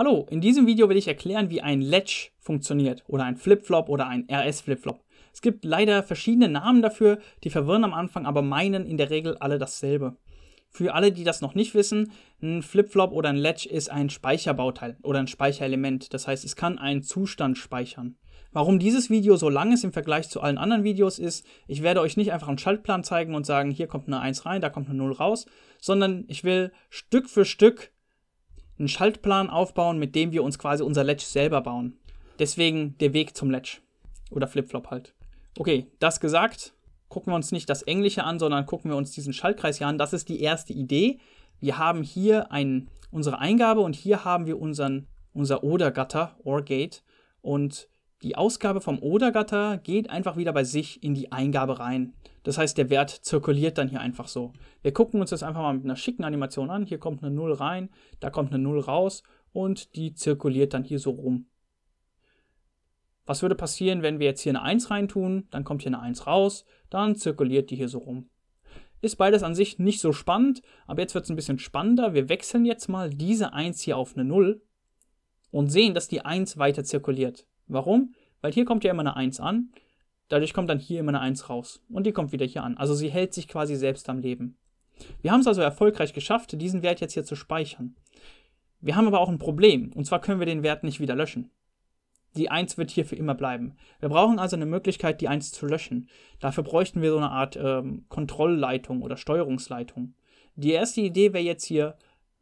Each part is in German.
Hallo, in diesem Video will ich erklären, wie ein Latch funktioniert oder ein Flipflop oder ein RS-Flipflop. Es gibt leider verschiedene Namen dafür, die verwirren am Anfang, aber meinen in der Regel alle dasselbe. Für alle, die das noch nicht wissen, ein Flipflop oder ein Latch ist ein Speicherbauteil oder ein Speicherelement. Das heißt, es kann einen Zustand speichern. Warum dieses Video so lang ist im Vergleich zu allen anderen Videos ist, ich werde euch nicht einfach einen Schaltplan zeigen und sagen, hier kommt eine 1 rein, da kommt eine 0 raus, sondern ich will Stück für Stück einen Schaltplan aufbauen, mit dem wir uns quasi unser Ledge selber bauen. Deswegen der Weg zum Ledge. Oder Flipflop halt. Okay, das gesagt, gucken wir uns nicht das Englische an, sondern gucken wir uns diesen Schaltkreis hier an. Das ist die erste Idee. Wir haben hier ein, unsere Eingabe und hier haben wir unseren, unser Oder-Gatter, OR-Gate. Und die Ausgabe vom Oder-Gatter geht einfach wieder bei sich in die Eingabe rein. Das heißt, der Wert zirkuliert dann hier einfach so. Wir gucken uns das einfach mal mit einer schicken Animation an. Hier kommt eine 0 rein, da kommt eine 0 raus und die zirkuliert dann hier so rum. Was würde passieren, wenn wir jetzt hier eine 1 reintun, dann kommt hier eine 1 raus, dann zirkuliert die hier so rum. Ist beides an sich nicht so spannend, aber jetzt wird es ein bisschen spannender. Wir wechseln jetzt mal diese 1 hier auf eine 0 und sehen, dass die 1 weiter zirkuliert. Warum? Weil hier kommt ja immer eine 1 an Dadurch kommt dann hier immer eine 1 raus und die kommt wieder hier an. Also sie hält sich quasi selbst am Leben. Wir haben es also erfolgreich geschafft, diesen Wert jetzt hier zu speichern. Wir haben aber auch ein Problem, und zwar können wir den Wert nicht wieder löschen. Die 1 wird hier für immer bleiben. Wir brauchen also eine Möglichkeit, die 1 zu löschen. Dafür bräuchten wir so eine Art ähm, Kontrollleitung oder Steuerungsleitung. Die erste Idee wäre jetzt hier,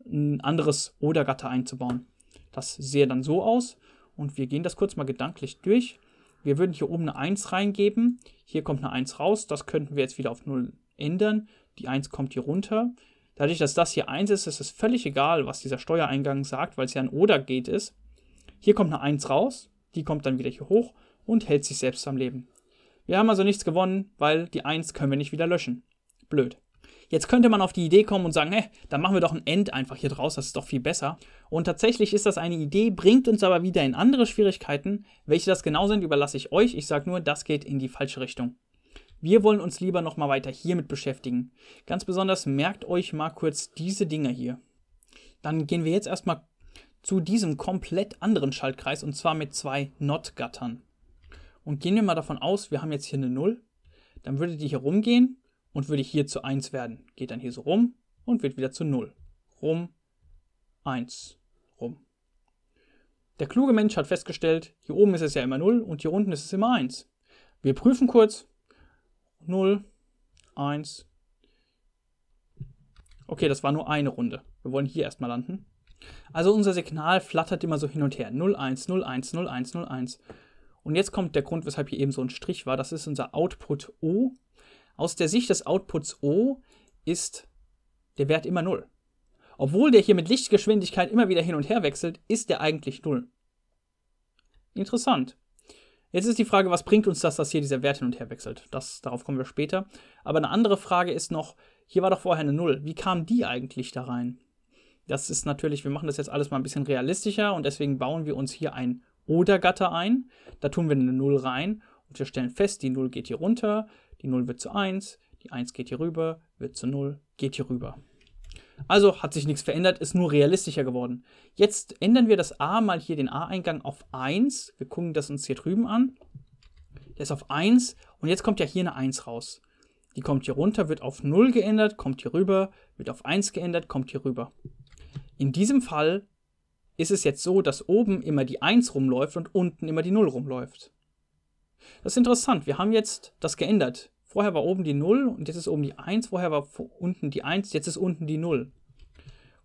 ein anderes Oder-Gatter einzubauen. Das sehe dann so aus und wir gehen das kurz mal gedanklich durch. Wir würden hier oben eine 1 reingeben. Hier kommt eine 1 raus. Das könnten wir jetzt wieder auf 0 ändern. Die 1 kommt hier runter. Dadurch, dass das hier 1 ist, ist es völlig egal, was dieser Steuereingang sagt, weil es ja ein Oder-Gate ist. Hier kommt eine 1 raus. Die kommt dann wieder hier hoch und hält sich selbst am Leben. Wir haben also nichts gewonnen, weil die 1 können wir nicht wieder löschen. Blöd. Jetzt könnte man auf die Idee kommen und sagen, ne, dann machen wir doch ein End einfach hier draus, das ist doch viel besser. Und tatsächlich ist das eine Idee, bringt uns aber wieder in andere Schwierigkeiten. Welche das genau sind, überlasse ich euch. Ich sage nur, das geht in die falsche Richtung. Wir wollen uns lieber nochmal weiter hiermit beschäftigen. Ganz besonders merkt euch mal kurz diese Dinger hier. Dann gehen wir jetzt erstmal zu diesem komplett anderen Schaltkreis und zwar mit zwei NOT-Gattern. Und gehen wir mal davon aus, wir haben jetzt hier eine 0, dann würde die hier rumgehen und würde hier zu 1 werden. Geht dann hier so rum und wird wieder zu 0. Rum, 1, rum. Der kluge Mensch hat festgestellt, hier oben ist es ja immer 0 und hier unten ist es immer 1. Wir prüfen kurz. 0, 1. Okay, das war nur eine Runde. Wir wollen hier erstmal landen. Also unser Signal flattert immer so hin und her. 0, 1, 0, 1, 0, 1, 0, 1. Und jetzt kommt der Grund, weshalb hier eben so ein Strich war. Das ist unser Output O aus der Sicht des Outputs O ist der Wert immer 0. Obwohl der hier mit Lichtgeschwindigkeit immer wieder hin und her wechselt, ist der eigentlich 0. Interessant. Jetzt ist die Frage, was bringt uns das, dass hier dieser Wert hin und her wechselt? Das, darauf kommen wir später. Aber eine andere Frage ist noch, hier war doch vorher eine 0. Wie kam die eigentlich da rein? Das ist natürlich, wir machen das jetzt alles mal ein bisschen realistischer und deswegen bauen wir uns hier ein Oder-Gatter ein. Da tun wir eine 0 rein und wir stellen fest, die 0 geht hier runter. Die 0 wird zu 1, die 1 geht hier rüber, wird zu 0, geht hier rüber. Also hat sich nichts verändert, ist nur realistischer geworden. Jetzt ändern wir das A mal hier den A-Eingang auf 1. Wir gucken das uns hier drüben an. Der ist auf 1 und jetzt kommt ja hier eine 1 raus. Die kommt hier runter, wird auf 0 geändert, kommt hier rüber, wird auf 1 geändert, kommt hier rüber. In diesem Fall ist es jetzt so, dass oben immer die 1 rumläuft und unten immer die 0 rumläuft. Das ist interessant. Wir haben jetzt das geändert. Vorher war oben die 0 und jetzt ist oben die 1. Vorher war unten die 1, jetzt ist unten die 0.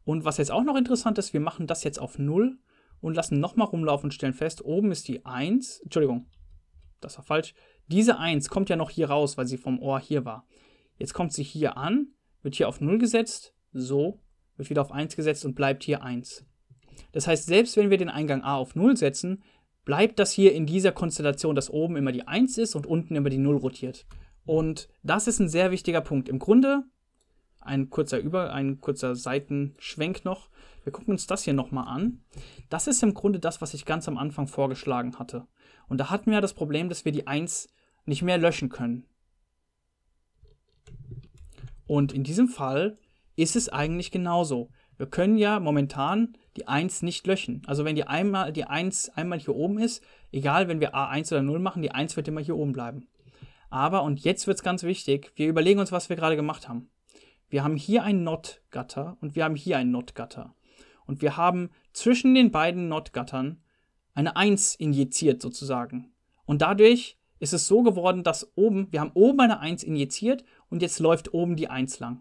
Und was jetzt auch noch interessant ist, wir machen das jetzt auf 0 und lassen nochmal rumlaufen und stellen fest, oben ist die 1. Entschuldigung, das war falsch. Diese 1 kommt ja noch hier raus, weil sie vom Ohr hier war. Jetzt kommt sie hier an, wird hier auf 0 gesetzt, so, wird wieder auf 1 gesetzt und bleibt hier 1. Das heißt, selbst wenn wir den Eingang A auf 0 setzen, bleibt das hier in dieser Konstellation, dass oben immer die 1 ist und unten immer die 0 rotiert. Und das ist ein sehr wichtiger Punkt. Im Grunde, ein kurzer Über, ein kurzer Seitenschwenk noch. Wir gucken uns das hier nochmal an. Das ist im Grunde das, was ich ganz am Anfang vorgeschlagen hatte. Und da hatten wir ja das Problem, dass wir die 1 nicht mehr löschen können. Und in diesem Fall ist es eigentlich genauso. Wir können ja momentan die 1 nicht löschen. Also wenn die, einmal, die 1 einmal hier oben ist, egal wenn wir A1 oder 0 machen, die 1 wird immer hier oben bleiben. Aber, und jetzt wird es ganz wichtig, wir überlegen uns, was wir gerade gemacht haben. Wir haben hier ein Not-Gatter und wir haben hier ein Not-Gatter. Und wir haben zwischen den beiden Not-Gattern eine 1 injiziert sozusagen. Und dadurch ist es so geworden, dass oben, wir haben oben eine 1 injiziert und jetzt läuft oben die 1 lang.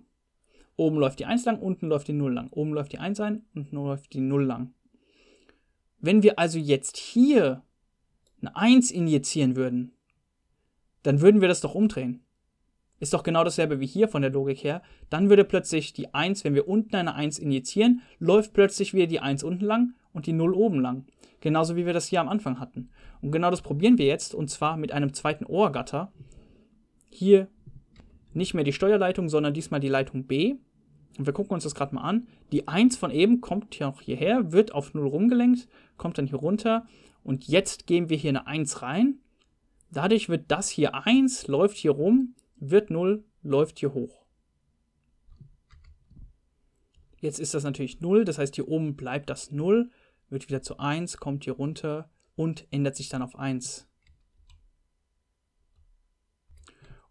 Oben läuft die 1 lang, unten läuft die 0 lang. Oben läuft die 1 ein, unten läuft die 0 lang. Wenn wir also jetzt hier eine 1 injizieren würden, dann würden wir das doch umdrehen. Ist doch genau dasselbe wie hier von der Logik her. Dann würde plötzlich die 1, wenn wir unten eine 1 injizieren, läuft plötzlich wieder die 1 unten lang und die 0 oben lang. Genauso wie wir das hier am Anfang hatten. Und genau das probieren wir jetzt und zwar mit einem zweiten Ohrgatter. Hier nicht mehr die Steuerleitung, sondern diesmal die Leitung B. Und wir gucken uns das gerade mal an. Die 1 von eben kommt hier auch hierher, wird auf 0 rumgelenkt, kommt dann hier runter. Und jetzt geben wir hier eine 1 rein Dadurch wird das hier 1, läuft hier rum, wird 0, läuft hier hoch. Jetzt ist das natürlich 0, das heißt hier oben bleibt das 0, wird wieder zu 1, kommt hier runter und ändert sich dann auf 1.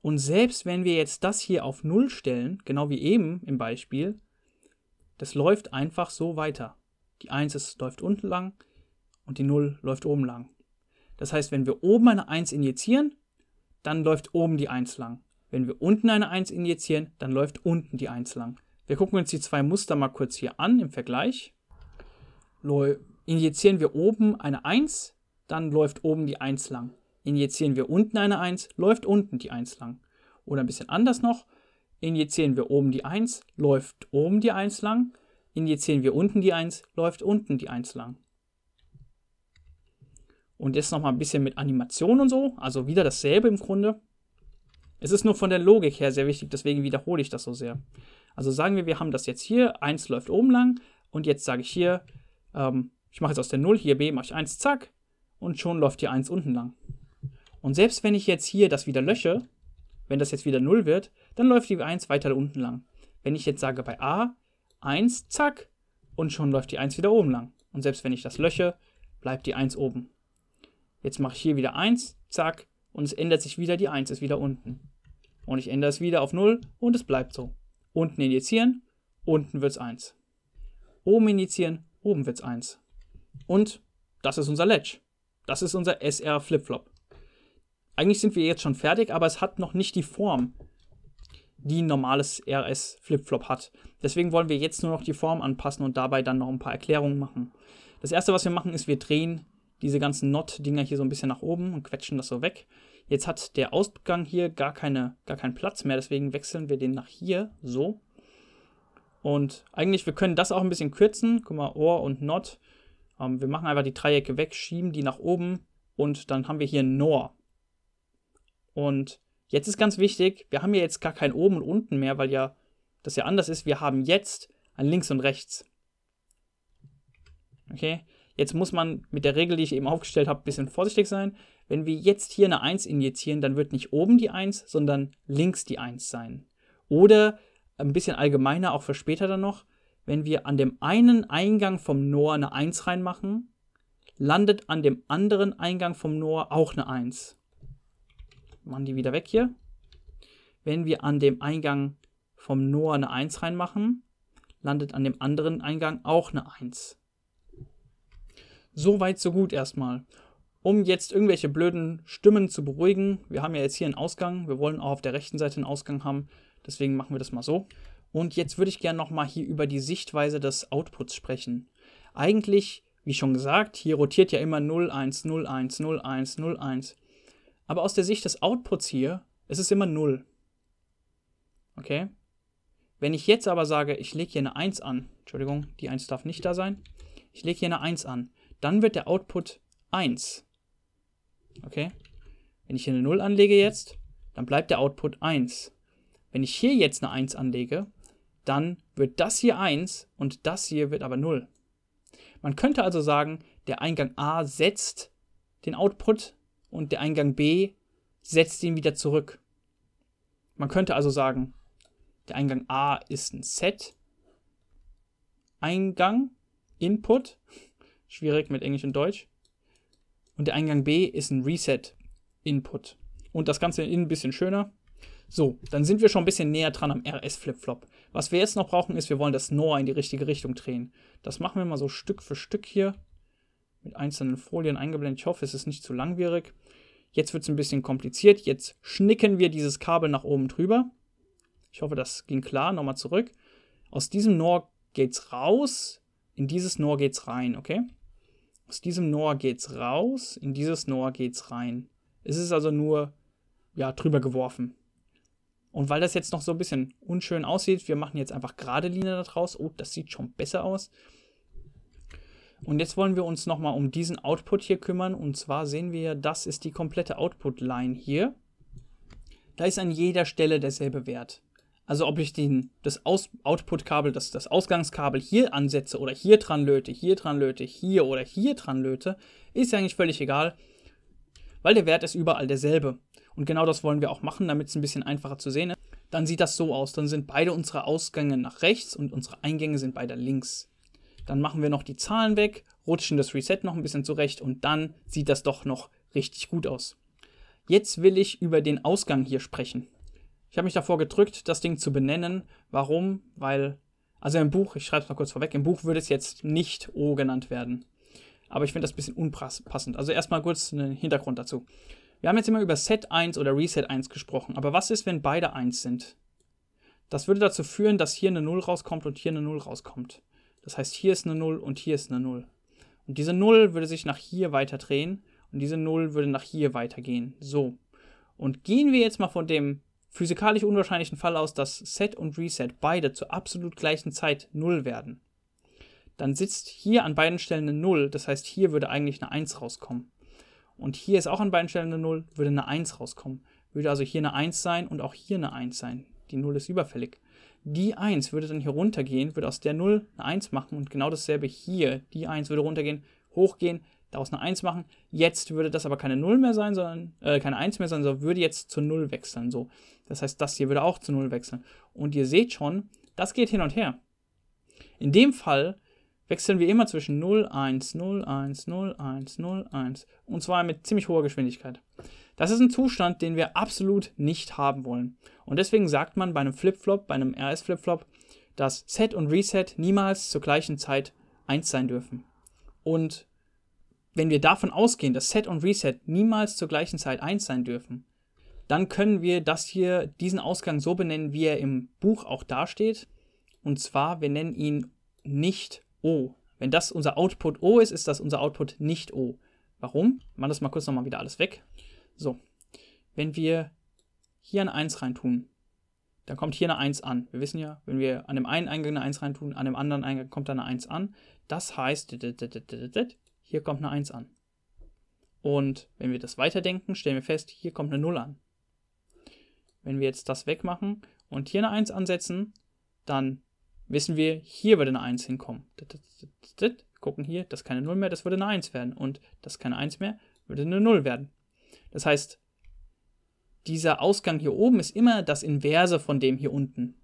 Und selbst wenn wir jetzt das hier auf 0 stellen, genau wie eben im Beispiel, das läuft einfach so weiter. Die 1 ist, läuft unten lang und die 0 läuft oben lang. Das heißt, wenn wir oben eine 1 injizieren, dann läuft oben die 1 lang. Wenn wir unten eine 1 injizieren, dann läuft unten die 1 lang. Wir gucken uns die zwei Muster mal kurz hier an im Vergleich. Injizieren wir oben eine 1, dann läuft oben die 1 lang. Injizieren wir unten eine 1, läuft unten die 1 lang. Oder ein bisschen anders noch, injizieren wir oben die 1, läuft oben die 1 lang. Injizieren wir unten die 1, läuft unten die 1 lang. Und jetzt nochmal ein bisschen mit Animation und so. Also wieder dasselbe im Grunde. Es ist nur von der Logik her sehr wichtig, deswegen wiederhole ich das so sehr. Also sagen wir, wir haben das jetzt hier, 1 läuft oben lang und jetzt sage ich hier, ähm, ich mache jetzt aus der 0 hier B, mache ich 1, zack, und schon läuft hier 1 unten lang. Und selbst wenn ich jetzt hier das wieder lösche, wenn das jetzt wieder 0 wird, dann läuft die 1 weiter unten lang. Wenn ich jetzt sage bei A, 1, zack, und schon läuft die 1 wieder oben lang. Und selbst wenn ich das lösche, bleibt die 1 oben. Jetzt mache ich hier wieder 1, zack, und es ändert sich wieder, die 1 ist wieder unten. Und ich ändere es wieder auf 0 und es bleibt so. Unten injizieren, unten wird es 1. Oben injizieren, oben wird es 1. Und das ist unser Ledge. Das ist unser SR Flipflop. Eigentlich sind wir jetzt schon fertig, aber es hat noch nicht die Form, die ein normales RS Flipflop hat. Deswegen wollen wir jetzt nur noch die Form anpassen und dabei dann noch ein paar Erklärungen machen. Das erste, was wir machen, ist, wir drehen diese ganzen Not-Dinger hier so ein bisschen nach oben und quetschen das so weg. Jetzt hat der Ausgang hier gar, keine, gar keinen Platz mehr, deswegen wechseln wir den nach hier, so. Und eigentlich, wir können das auch ein bisschen kürzen. Guck mal, Ohr und Not. Ähm, wir machen einfach die Dreiecke weg, schieben die nach oben und dann haben wir hier Nor. Und jetzt ist ganz wichtig, wir haben ja jetzt gar kein Oben und Unten mehr, weil ja das ja anders ist. Wir haben jetzt ein links und rechts. Okay, Jetzt muss man mit der Regel, die ich eben aufgestellt habe, ein bisschen vorsichtig sein. Wenn wir jetzt hier eine 1 injizieren, dann wird nicht oben die 1, sondern links die 1 sein. Oder ein bisschen allgemeiner, auch für später dann noch, wenn wir an dem einen Eingang vom NOR eine 1 reinmachen, landet an dem anderen Eingang vom NOR auch eine 1. Machen die wieder weg hier. Wenn wir an dem Eingang vom NOR eine 1 reinmachen, landet an dem anderen Eingang auch eine 1. So weit, so gut erstmal. Um jetzt irgendwelche blöden Stimmen zu beruhigen, wir haben ja jetzt hier einen Ausgang, wir wollen auch auf der rechten Seite einen Ausgang haben, deswegen machen wir das mal so. Und jetzt würde ich gerne nochmal hier über die Sichtweise des Outputs sprechen. Eigentlich, wie schon gesagt, hier rotiert ja immer 0, 1, 0, 1, 0, 1, 0, 1. Aber aus der Sicht des Outputs hier ist es immer 0. Okay? Wenn ich jetzt aber sage, ich lege hier eine 1 an, Entschuldigung, die 1 darf nicht da sein, ich lege hier eine 1 an, dann wird der Output 1. Okay? Wenn ich hier eine 0 anlege jetzt, dann bleibt der Output 1. Wenn ich hier jetzt eine 1 anlege, dann wird das hier 1 und das hier wird aber 0. Man könnte also sagen, der Eingang A setzt den Output und der Eingang B setzt ihn wieder zurück. Man könnte also sagen, der Eingang A ist ein Set, Eingang, Input Schwierig mit Englisch und Deutsch. Und der Eingang B ist ein Reset-Input. Und das Ganze in ein bisschen schöner. So, dann sind wir schon ein bisschen näher dran am RS-Flip-Flop. Was wir jetzt noch brauchen, ist, wir wollen das NOR in die richtige Richtung drehen. Das machen wir mal so Stück für Stück hier mit einzelnen Folien eingeblendet. Ich hoffe, es ist nicht zu langwierig. Jetzt wird es ein bisschen kompliziert. Jetzt schnicken wir dieses Kabel nach oben drüber. Ich hoffe, das ging klar. Nochmal zurück. Aus diesem NOR geht's raus. In dieses NOR geht's rein, okay? Aus diesem Noah geht's raus, in dieses Noah geht's rein. Es ist also nur, ja, drüber geworfen. Und weil das jetzt noch so ein bisschen unschön aussieht, wir machen jetzt einfach gerade Linien da draus. Oh, das sieht schon besser aus. Und jetzt wollen wir uns nochmal um diesen Output hier kümmern. Und zwar sehen wir, das ist die komplette Output-Line hier. Da ist an jeder Stelle derselbe Wert. Also ob ich den, das Aus Output-Kabel, das, das Ausgangskabel hier ansetze oder hier dran löte, hier dran löte, hier oder hier dran löte, ist ja eigentlich völlig egal, weil der Wert ist überall derselbe. Und genau das wollen wir auch machen, damit es ein bisschen einfacher zu sehen ist. Dann sieht das so aus, dann sind beide unsere Ausgänge nach rechts und unsere Eingänge sind beide links. Dann machen wir noch die Zahlen weg, rutschen das Reset noch ein bisschen zurecht und dann sieht das doch noch richtig gut aus. Jetzt will ich über den Ausgang hier sprechen. Ich habe mich davor gedrückt, das Ding zu benennen. Warum? Weil, also im Buch, ich schreibe es mal kurz vorweg, im Buch würde es jetzt nicht O genannt werden. Aber ich finde das ein bisschen unpassend. Also erstmal kurz einen Hintergrund dazu. Wir haben jetzt immer über Set 1 oder Reset 1 gesprochen, aber was ist, wenn beide 1 sind? Das würde dazu führen, dass hier eine 0 rauskommt und hier eine 0 rauskommt. Das heißt, hier ist eine 0 und hier ist eine 0. Und diese 0 würde sich nach hier weiter drehen und diese 0 würde nach hier weitergehen. So. Und gehen wir jetzt mal von dem physikalisch unwahrscheinlichen Fall aus, dass Set und Reset beide zur absolut gleichen Zeit 0 werden, dann sitzt hier an beiden Stellen eine 0, das heißt, hier würde eigentlich eine 1 rauskommen. Und hier ist auch an beiden Stellen eine 0, würde eine 1 rauskommen. Würde also hier eine 1 sein und auch hier eine 1 sein. Die 0 ist überfällig. Die 1 würde dann hier runtergehen, würde aus der 0 eine 1 machen und genau dasselbe hier. Die 1 würde runtergehen, hochgehen, daraus eine 1 machen. Jetzt würde das aber keine 0 mehr sein, sondern äh, keine 1 mehr sein, sondern würde jetzt zur 0 wechseln. So. Das heißt, das hier würde auch zu 0 wechseln. Und ihr seht schon, das geht hin und her. In dem Fall wechseln wir immer zwischen 0, 1, 0, 1, 0, 1, 0, 1. Und zwar mit ziemlich hoher Geschwindigkeit. Das ist ein Zustand, den wir absolut nicht haben wollen. Und deswegen sagt man bei einem Flipflop, bei einem RS-Flipflop, dass Set und Reset niemals zur gleichen Zeit 1 sein dürfen. Und wenn wir davon ausgehen, dass Set und Reset niemals zur gleichen Zeit 1 sein dürfen, dann können wir das hier, diesen Ausgang so benennen, wie er im Buch auch dasteht. Und zwar, wir nennen ihn nicht O. Wenn das unser Output O ist, ist das unser Output nicht O. Warum? Machen das mal kurz nochmal wieder alles weg. So, wenn wir hier eine 1 reintun, dann kommt hier eine 1 an. Wir wissen ja, wenn wir an dem einen Eingang eine 1 reintun, an dem anderen Eingang kommt dann eine 1 an. Das heißt, hier kommt eine 1 an. Und wenn wir das weiterdenken, stellen wir fest, hier kommt eine 0 an. Wenn wir jetzt das wegmachen und hier eine 1 ansetzen, dann wissen wir, hier würde eine 1 hinkommen. Gucken hier, das ist keine 0 mehr, das würde eine 1 werden. Und das ist keine 1 mehr, würde eine 0 werden. Das heißt, dieser Ausgang hier oben ist immer das Inverse von dem hier unten.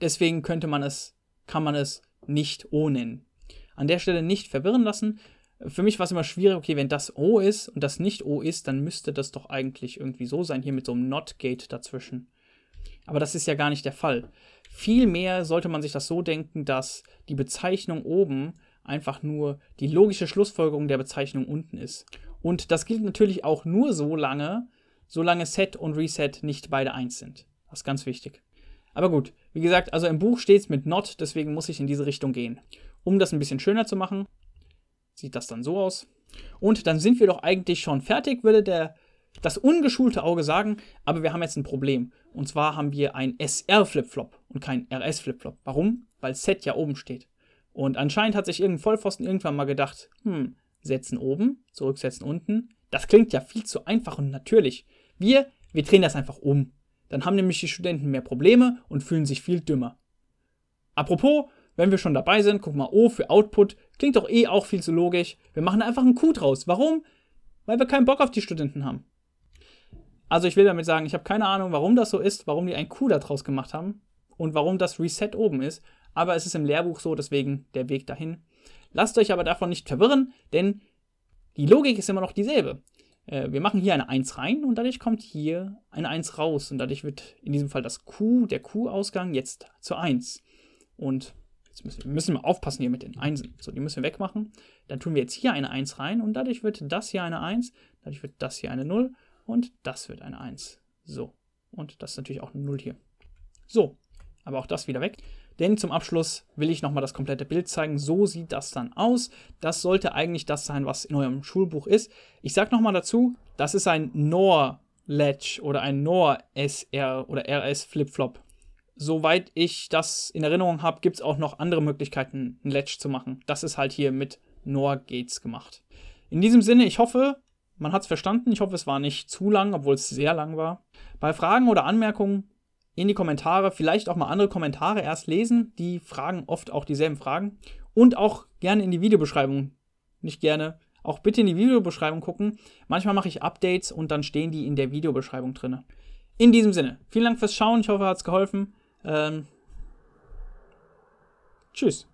Deswegen könnte man es, kann man es nicht O nennen. An der Stelle nicht verwirren lassen für mich war es immer schwierig, okay, wenn das O ist und das nicht O ist, dann müsste das doch eigentlich irgendwie so sein, hier mit so einem Not-Gate dazwischen. Aber das ist ja gar nicht der Fall. Vielmehr sollte man sich das so denken, dass die Bezeichnung oben einfach nur die logische Schlussfolgerung der Bezeichnung unten ist. Und das gilt natürlich auch nur so lange, solange Set und Reset nicht beide eins sind. Das ist ganz wichtig. Aber gut, wie gesagt, also im Buch steht es mit Not, deswegen muss ich in diese Richtung gehen. Um das ein bisschen schöner zu machen, sieht das dann so aus. Und dann sind wir doch eigentlich schon fertig, würde der, das ungeschulte Auge sagen, aber wir haben jetzt ein Problem. Und zwar haben wir ein SR-Flipflop und kein RS-Flipflop. Warum? Weil Set ja oben steht. Und anscheinend hat sich irgendein Vollpfosten irgendwann mal gedacht, hm, setzen oben, zurücksetzen unten. Das klingt ja viel zu einfach und natürlich. Wir, wir drehen das einfach um. Dann haben nämlich die Studenten mehr Probleme und fühlen sich viel dümmer. Apropos, wenn wir schon dabei sind, guck mal, O für Output, klingt doch eh auch viel zu logisch. Wir machen einfach ein Q draus. Warum? Weil wir keinen Bock auf die Studenten haben. Also ich will damit sagen, ich habe keine Ahnung, warum das so ist, warum die ein Q daraus gemacht haben und warum das Reset oben ist. Aber es ist im Lehrbuch so, deswegen der Weg dahin. Lasst euch aber davon nicht verwirren, denn die Logik ist immer noch dieselbe. Äh, wir machen hier eine 1 rein und dadurch kommt hier eine 1 raus und dadurch wird in diesem Fall das Q, der Q-Ausgang jetzt zur 1. Und Jetzt müssen, müssen wir aufpassen hier mit den Einsen. So, die müssen wir wegmachen. Dann tun wir jetzt hier eine 1 rein und dadurch wird das hier eine 1, dadurch wird das hier eine 0 und das wird eine 1. So, und das ist natürlich auch eine 0 hier. So, aber auch das wieder weg. Denn zum Abschluss will ich nochmal das komplette Bild zeigen. So sieht das dann aus. Das sollte eigentlich das sein, was in eurem Schulbuch ist. Ich sage nochmal dazu, das ist ein NOR Latch oder ein NOR SR oder RS Flip-Flop soweit ich das in Erinnerung habe, gibt es auch noch andere Möglichkeiten, ein Ledge zu machen. Das ist halt hier mit NOR Gates gemacht. In diesem Sinne, ich hoffe, man hat es verstanden. Ich hoffe, es war nicht zu lang, obwohl es sehr lang war. Bei Fragen oder Anmerkungen in die Kommentare, vielleicht auch mal andere Kommentare erst lesen. Die fragen oft auch dieselben Fragen. Und auch gerne in die Videobeschreibung. Nicht gerne. Auch bitte in die Videobeschreibung gucken. Manchmal mache ich Updates und dann stehen die in der Videobeschreibung drin. In diesem Sinne, vielen Dank fürs Schauen. Ich hoffe, es hat geholfen. Ähm, tschüss.